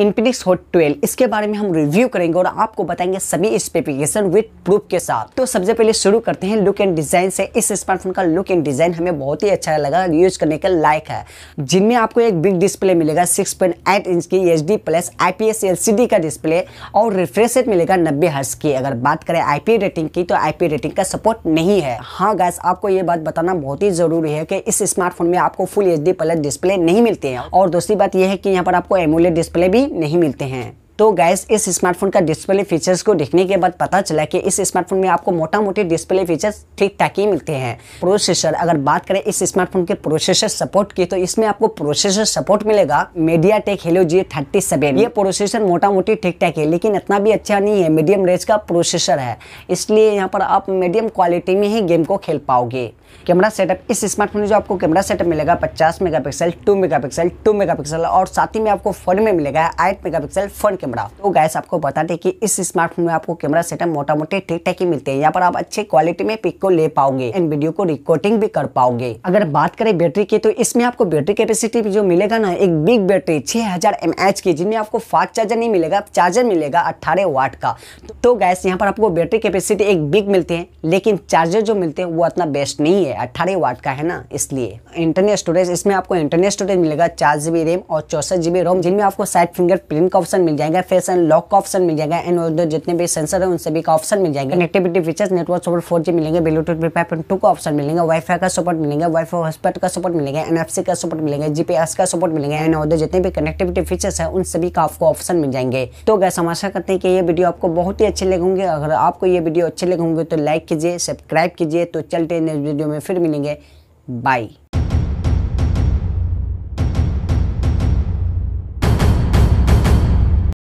इनपिनिक्स होट ट्वेल्व इसके बारे में हम रिव्यू करेंगे और आपको बताएंगे सभी स्पेसिफिकेशन विद प्रूफ के साथ तो सबसे पहले शुरू करते हैं लुक एंड डिजाइन से इस स्मार्टफोन का लुक एंड डिजाइन हमें बहुत ही अच्छा लगा यूज करने के लायक है जिनमें आपको एक बिग डिस्प्ले मिलेगा सिक्स इंच की H D plus IPS LCD का डिस्प्ले और रिफ्रेश मिलेगा नब्बे हर्स की अगर बात करें आईपी रेटिंग की तो आईपी रेटिंग का सपोर्ट नहीं है हाँ गैस आपको ये बात बताना बहुत ही जरूरी है कि इस स्मार्टफोन में आपको फुल एच प्लस डिस्प्ले नहीं मिलते हैं और दूसरी बात यह है कि यहाँ पर आपको एमुलेट डिस्प्ले भी नहीं मिलते हैं तो गैस इस स्मार्टफोन का डिस्प्ले फीचर्स को देखने के बाद पता चला कि इस स्मार्टफोन में आपको मोटा मोटी डिस्प्ले फीचर्स ठीक ठाक ही मिलते हैं प्रोसेसर अगर बात करें इस स्मार्टफोन के प्रोसेसर सपोर्ट की तो इसमें आपको प्रोसेसर सपोर्ट मिलेगा MediaTek Helio G thirty seven ये प्रोसेसर मोटा मोटी ठीक ठाक है लेकिन इतना भी अच्छा नहीं है मीडियम रेंज का प्रोसेसर है इसलिए यहाँ पर आप मीडियम क्वालिटी में ही गेम को खेल पाओगे कैमरा सेटअप इस स्मार्टफोन में जो आपको कैमरा सेटअप मिलेगा 50 मेगापिक्सल 2 मेगापिक्सल 2 मेगापिक्सल और साथ ही में आपको फोन में मिलेगा 8 मेगापिक्सल फोन के कैमरा तो गैस आपको बता दें कि इस स्मार्टफोन में आपको कैमरा सेटअप मोटा मोटे ठीक ठाक ही मिलते हैं यहाँ पर आप अच्छे क्वालिटी में पिक को ले पाओगे एंड वीडियो को रिकॉर्डिंग भी कर पाओगे अगर बात करें बैटरी की तो इसमें आपको बैटरी कैपेसिटी जो मिलेगा ना एक बिग बैटरी छह हजार की जिनमें आपको फास्ट चार्जर नहीं मिलेगा चार्जर मिलेगा अट्ठारह वाट का तो गैस यहाँ पर आपको बैटरी कैपेसिटी एक बिग मिलते हैं लेकिन चार्जर जो मिलते हैं वो इतना बेस्ट नहीं है अट्ठारह वाट का है ना इसलिए इंटरनेट स्टोरेज इसमें आपको इंटरनेट स्टोरेज मिलेगा चार जीबी रैम और चौसठ जीबी रोम जिनमें आपको साइड फिंगर प्रिंट का ऑप्शन मिल जाएगा एफ फेस एंड लॉक का ऑप्शन मिल जाएगा एंड जितने भी सेंसर है उन सभी का ऑप्शन मिल जाएगा connectivity features network support four G मिलेंगे ब्लूटूथ फाइव पॉइंट टू का ऑप्शन मिलेंगे वाईफाई का सपोर्ट मिलेंगे वाईफाई हॉस्पेट का सपोर्ट मिलेगा एन एफ सी का सपोर्ट मिलेगा जीपीएस का सपोर्ट मिलेगा एंड जितने भी कनेक्टिविटी फीचर्स है उन सभी का आपको ऑप्शन मिल जाएंगे तो गैस हम आशा करते हैं कि ये वीडियो आपको बहुत ही अच्छे लगेंगे अगर आपको ये वीडियो अच्छे लगेंगे तो लाइक कीजिए सब्सक्राइब कीजिए तो चलते हैं नेक्स्ट वीडियो में फिर मिलेंगे बाय